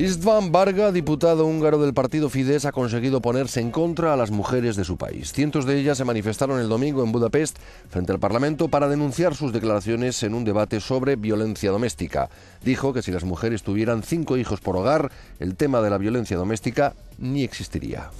István Varga, diputado húngaro del partido Fidesz, ha conseguido ponerse en contra a las mujeres de su país. Cientos de ellas se manifestaron el domingo en Budapest frente al Parlamento para denunciar sus declaraciones en un debate sobre violencia doméstica. Dijo que si las mujeres tuvieran cinco hijos por hogar, el tema de la violencia doméstica ni existiría.